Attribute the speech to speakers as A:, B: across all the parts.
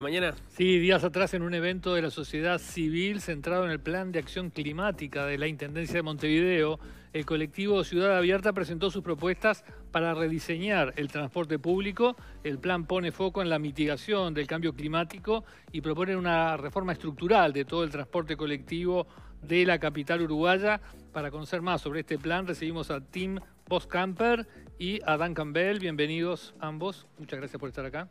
A: Mañana. Sí, días atrás en un evento de la sociedad civil centrado en el plan de acción climática de la Intendencia de Montevideo, el colectivo Ciudad Abierta presentó sus propuestas para rediseñar el transporte público. El plan pone foco en la mitigación del cambio climático y propone una reforma estructural de todo el transporte colectivo de la capital uruguaya. Para conocer más sobre este plan recibimos a Tim Boscamper y a Dan Campbell. Bienvenidos ambos. Muchas gracias por estar acá.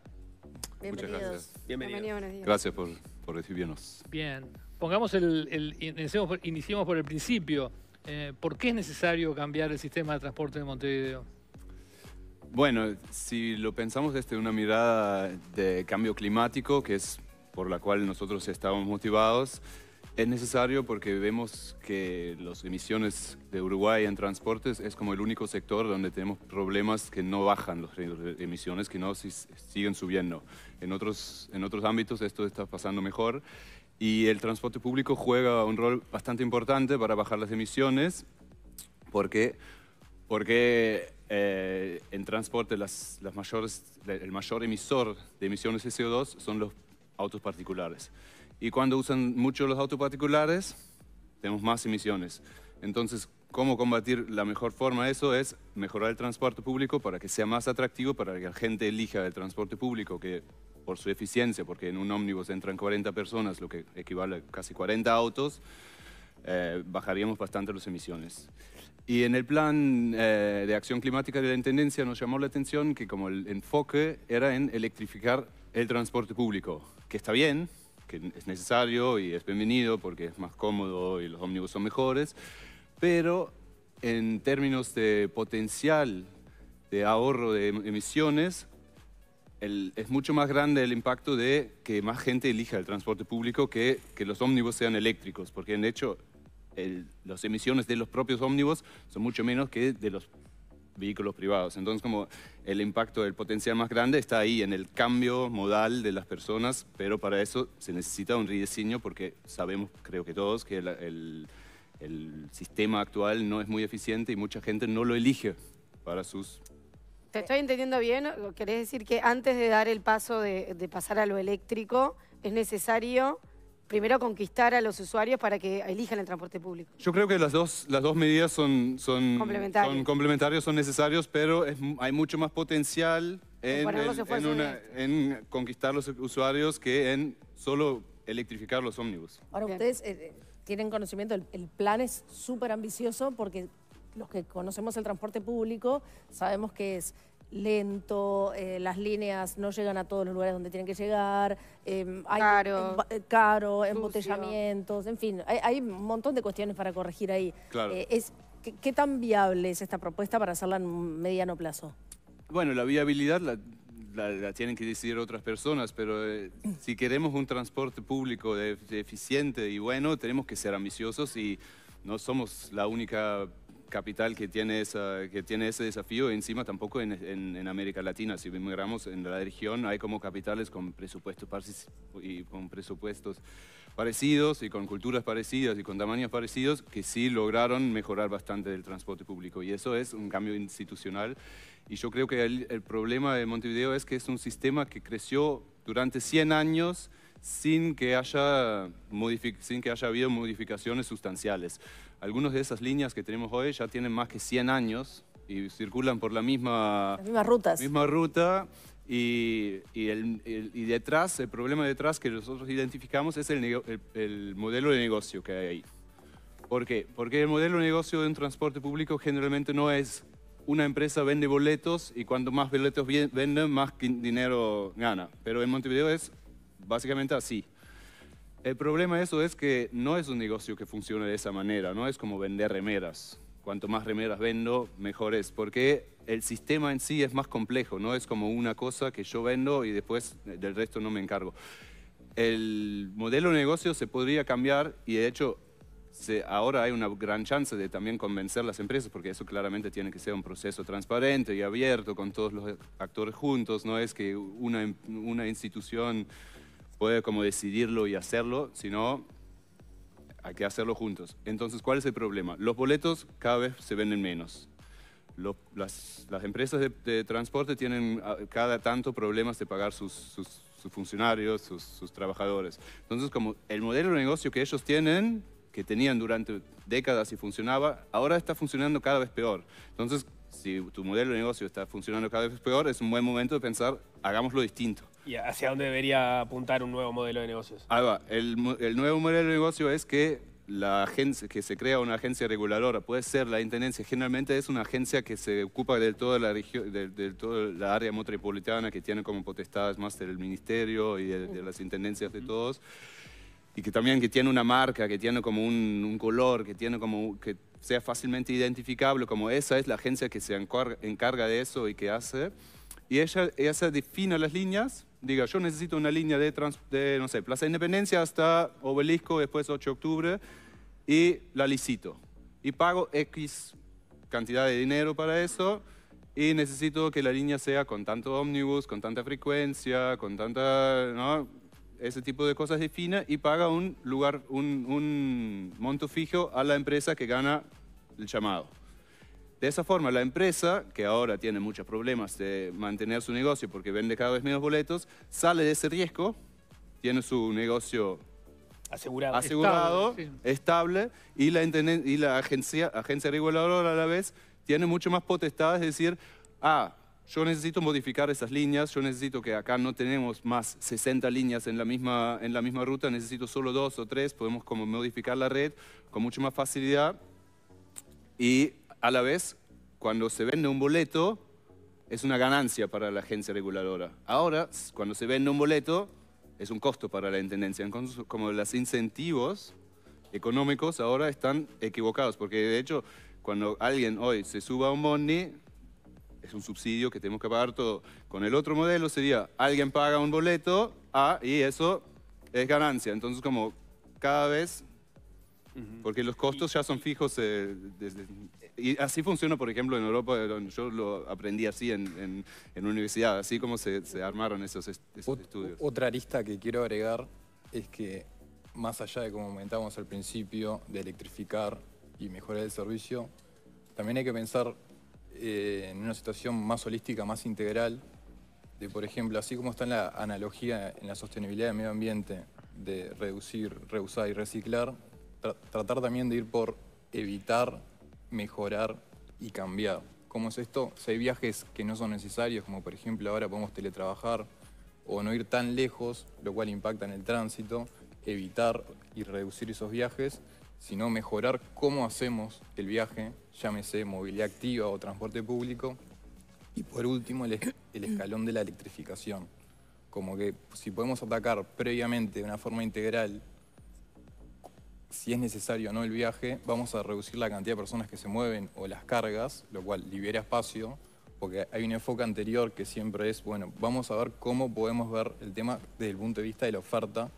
A: Muchas gracias. Bienvenidos. gracias
B: por, recibirnos.
A: Bien. Pongamos el, iniciemos, por, el principio. Eh, ¿Por qué es necesario cambiar el sistema de transporte de Montevideo?
B: Bueno, si lo pensamos desde una mirada de cambio climático, que es por la cual nosotros estamos motivados, es necesario porque vemos que las emisiones de Uruguay en transportes es como el único sector donde tenemos problemas que no bajan las emisiones, que no siguen subiendo. En otros, en otros ámbitos esto está pasando mejor y el transporte público juega un rol bastante importante para bajar las emisiones porque, porque eh, en transporte las, las mayores, el mayor emisor de emisiones de CO2 son los autos particulares. Y cuando usan mucho los autos particulares, tenemos más emisiones. Entonces, ¿cómo combatir la mejor forma de eso? Es mejorar el transporte público para que sea más atractivo, para que la gente elija el transporte público, que por su eficiencia, porque en un ómnibus entran 40 personas, lo que equivale a casi 40 autos, eh, bajaríamos bastante las emisiones. Y en el plan eh, de acción climática de la Intendencia nos llamó la atención que como el enfoque era en electrificar el transporte público, que está bien, que es necesario y es bienvenido porque es más cómodo y los ómnibus son mejores, pero en términos de potencial de ahorro de em-, emisiones, es mucho más grande el impacto de que más gente elija el transporte público que que los ómnibus sean eléctricos, porque en hecho las emisiones de los propios ómnibus son mucho menos que de los vehículos privados. Entonces, como el impacto, del potencial más grande está ahí, en el cambio modal de las personas, pero para eso se necesita un rediseño porque sabemos, creo que todos, que el, sistema actual no es muy eficiente y mucha gente no lo elige para sus... ¿Te estoy entendiendo bien? ¿Querés decir que antes de dar el paso de pasar a lo eléctrico es necesario primero conquistar a los usuarios para que elijan el transporte público. Yo creo que las dos, las dos medidas son, son, complementarios. son complementarios, necesarios, pero hay mucho más potencial en, en, conquistar los usuarios que en solo electrificar los ómnibus.
A: Ahora, ustedes eh, eh, tienen conocimiento, el, el plan es súper ambicioso porque los que conocemos el transporte público sabemos que es lento, eh, las líneas no llegan a todos los lugares donde tienen que llegar, em, hay caro, em, eh, embotellamientos, en fin, hay, un montón de cuestiones para corregir ahí. Eh, es, ¿qué, tan viable es esta propuesta para hacerla en mediano plazo?
B: Bueno, la viabilidad la tienen que decidir otras personas, pero si queremos un transporte público eficiente y bueno, tenemos que ser ambiciosos y no somos la única capital que tiene, que tiene ese desafío. Encima tampoco en, América Latina, si miramos en la región, hay como capitales con presupuestos, y con presupuestos parecidos y con culturas parecidas y con tamaños parecidos que sí lograron mejorar bastante el transporte público. Y eso es un cambio institucional. Y yo creo que el, el problema de Montevideo es que es un sistema que creció durante 100 años sin que haya, sin que haya habido modificaciones sustanciales. Algunas de esas líneas que tenemos hoy ya tienen más que 100 años y circulan por la misma, misma ruta. Y, y, el, detrás, el problema detrás que nosotros identificamos es el, el, modelo de negocio que hay ahí. ¿Por qué? Porque el modelo de negocio de un transporte público generalmente no es una empresa vende boletos y cuanto más boletos venden, más dinero gana. Pero en Montevideo es básicamente así. El problema de eso es que no es un negocio que funcione de esa manera, no es como vender remeras. Cuanto más remeras vendo, mejor es, porque el sistema en sí es más complejo, no es como una cosa que yo vendo y después del resto no me encargo. El modelo de negocio se podría cambiar y de hecho se, ahora hay una gran chance de también convencer las empresas, porque eso claramente tiene que ser un proceso transparente y abierto con todos los actores juntos, no es que una institución puede como decidirlo y hacerlo, sino hay que hacerlo juntos. Entonces, ¿cuál es el problema? Los boletos cada vez se venden menos. las, empresas de, transporte tienen ah, cada tanto problemas de pagar sus, funcionarios, sus, sus, trabajadores. Entonces, como el modelo de negocio que ellos tienen, que tenían durante décadas y funcionaba, ahora está funcionando cada vez peor. Entonces, si tu modelo de negocio está funcionando cada vez peor, es un buen momento de pensar, hagámoslo distinto.
A: ¿Y hacia dónde debería apuntar un nuevo modelo de negocios?
B: Alba, El, nuevo modelo de negocio es que la agencia, que se crea una agencia reguladora, puede ser la Intendencia, generalmente es una agencia que se ocupa de toda la región, la área metropolitana, que tiene como potestades más del ministerio y de, las intendencias de todos, y que también que tiene una marca, que tiene como un, color, que tiene como que sea fácilmente identificable, como esa es la agencia que se encarga de eso y que hace y ella, se defina las líneas, diga, yo necesito una línea de, trans, de, no sé, Plaza Independencia hasta Obelisco, después 8 de octubre, y la licito. Y pago X cantidad de dinero para eso, y necesito que la línea sea con tanto ómnibus, con tanta frecuencia, con tanta, ¿no? Ese tipo de cosas define y paga un lugar, un monto fijo a la empresa que gana el llamado. De esa forma, la empresa, que ahora tiene muchos problemas de mantener su negocio porque vende cada vez menos boletos, sale de ese riesgo, tiene su negocio asegurado, estable, y la, agencia, agencia reguladora a la vez tiene mucho más potestad, es decir, ah, yo necesito modificar esas líneas, yo necesito que acá no tenemos más 60 líneas en la misma, en la misma ruta, necesito solo dos o tres, podemos como modificar la red con mucha más facilidad y a la vez, cuando se vende un boleto, es una ganancia para la agencia reguladora. Ahora, cuando se vende un boleto, es un costo para la Intendencia. Entonces, como los incentivos económicos ahora están equivocados, porque de hecho, cuando alguien hoy se suba a un bondi, es un subsidio que tenemos que pagar todo. Con el otro modelo sería, alguien paga un boleto, ah, y eso es ganancia. Entonces, como cada vez porque los costos ya son fijos. Eh, y así funciona, por ejemplo, en Europa, eh, yo lo aprendí así en, en, universidad, así como se, armaron esos, estudios. Otra arista que quiero
A: agregar es que, más allá de como comentábamos al principio, de electrificar y mejorar el servicio, también hay que pensar eh, en una situación más holística, más integral, de, por ejemplo, así como está en la analogía en la sostenibilidad del medio ambiente, de reducir, reusar y reciclar, tratar también de ir por evitar, mejorar y cambiar. ¿Cómo es esto? Si hay viajes que no son necesarios, como por ejemplo ahora podemos teletrabajar o no ir tan lejos, lo cual impacta en el tránsito, evitar y reducir esos viajes, sino mejorar cómo hacemos el viaje, llámese movilidad activa o transporte público. Y por último, el escalón de la electrificación. Como que si podemos atacar previamente de una forma integral si es necesario o no el viaje, vamos a reducir la cantidad de personas que se mueven o las cargas, lo cual libera espacio, porque hay un enfoque anterior que siempre es, bueno, vamos a ver cómo podemos ver el tema desde el punto de vista de la oferta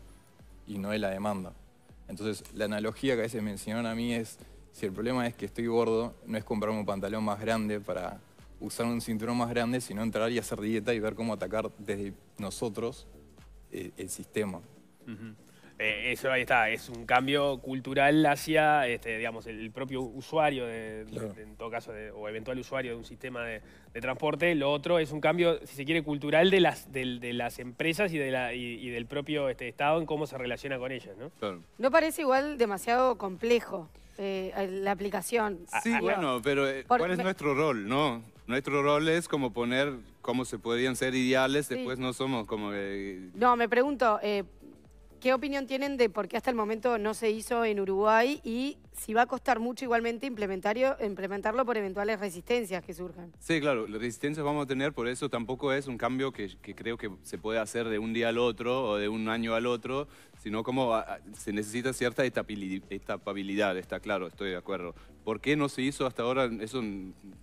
A: y no de la demanda. Entonces, la analogía que a veces mencionaron a mí es, si el problema es que estoy gordo, no es comprarme un pantalón más grande para usar un cinturón más grande, sino entrar y hacer dieta y ver cómo atacar desde nosotros eh, el sistema. Eh, eso ahí está, es un cambio cultural hacia, este, digamos, el, propio usuario, en todo caso, o eventual usuario de un sistema de, transporte. Lo otro es un cambio, si se quiere, cultural de las, de, las empresas y, de la, del propio este, Estado en cómo se relaciona con ellas, ¿no? No parece igual demasiado complejo eh, la aplicación. Ah, sí, ah, bueno,
B: pero eh, ¿cuál es nuestro rol, no? Nuestro rol es como poner cómo se podrían ser ideales, después no somos como...
A: No, me pregunto
B: ¿Qué opinión tienen de por qué hasta el momento no se hizo en Uruguay y si va a costar mucho igualmente implementarlo por eventuales resistencias que surjan? Sí, claro, resistencias vamos a tener, por eso tampoco es un cambio que, creo que se puede hacer de un día al otro o de un año al otro, sino como ah, ah, se necesita cierta estabilidad, está claro, estoy de acuerdo. ¿Por qué no se hizo hasta ahora? Eso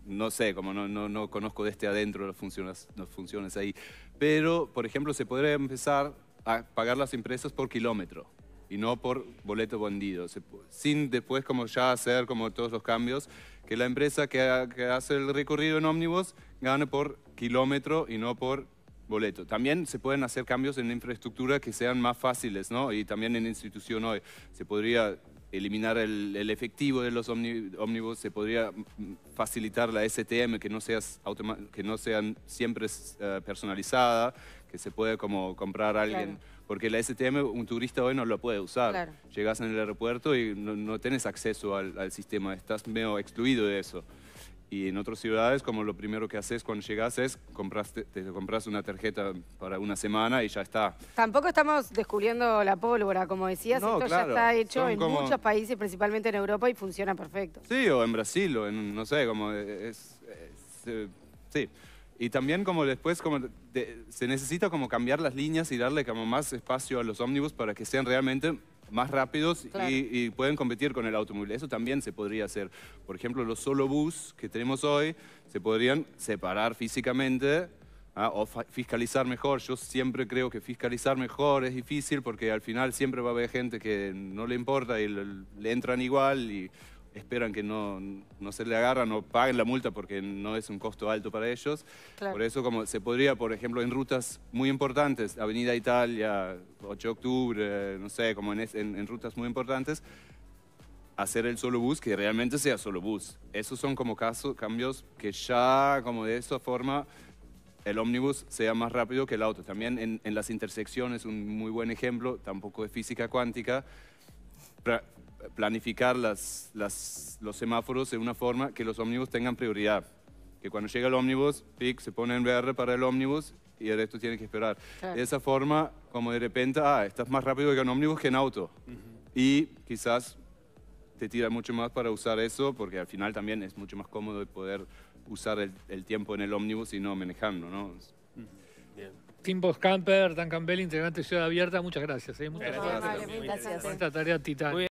B: no sé, como no, no, conozco desde adentro las funciones, las funciones ahí. Pero, por ejemplo, se podría empezar a pagar las empresas por kilómetro y no por boleto vendido, sin después como ya hacer como todos los cambios, que la empresa que, hace el recorrido en ómnibus gane por kilómetro y no por boleto. También se pueden hacer cambios en la infraestructura que sean más fáciles, ¿no? Y también en institución hoy se podría eliminar el, efectivo de los ómnibus, se podría facilitar la STM que no, sea que no sean siempre eh, personalizada, que se puede como comprar a alguien. Porque la STM un turista hoy no lo puede usar. Llegas en el aeropuerto y no, tienes acceso al, sistema, estás medio excluido de eso. Y en otras ciudades, como lo primero que haces cuando llegas es compraste, te compras una tarjeta para una semana y ya está.
A: Tampoco estamos
B: descubriendo la pólvora, como decías, esto ya está hecho en muchos países, principalmente en Europa, y funciona perfecto. Sí, o en Brasil, o no sé, como es, es eh, sí. Y también como después como se necesita como cambiar las líneas y darle como más espacio a los ómnibus para que sean realmente más rápidos y, pueden competir con el automóvil. Eso también se podría hacer. Por ejemplo, los solo bus que tenemos hoy se podrían separar físicamente ¿ah? o fiscalizar mejor. Yo siempre creo que fiscalizar mejor es difícil porque al final siempre va a haber gente que no le importa y le, le entran igual y esperan que no, no se le agarran o paguen la multa porque no es un costo alto para ellos. Por eso como se podría, por ejemplo, en rutas muy importantes, Avenida Italia, 8 de octubre, no sé, como en, en, rutas muy importantes, hacer el solo bus que realmente sea solo bus. Esos son como casos, cambios que ya como de esa forma el ómnibus sea más rápido que el auto. También en, en las intersecciones, un muy buen ejemplo, tampoco es física cuántica, planificar los semáforos de una forma que los ómnibus tengan prioridad. Que cuando llega el ómnibus, PIC se pone en VR para el ómnibus y el resto tiene que esperar. De esa forma, como de repente, ah, estás más rápido que un ómnibus que en auto. Y quizás te tira mucho más para usar eso, porque al final también es mucho más cómodo poder usar el, tiempo en el ómnibus y no manejando, ¿no?
A: Camper, Dan Campbell, integrante Ciudad Abierta, muchas gracias. ¿eh? Muchas gracias. esta tarea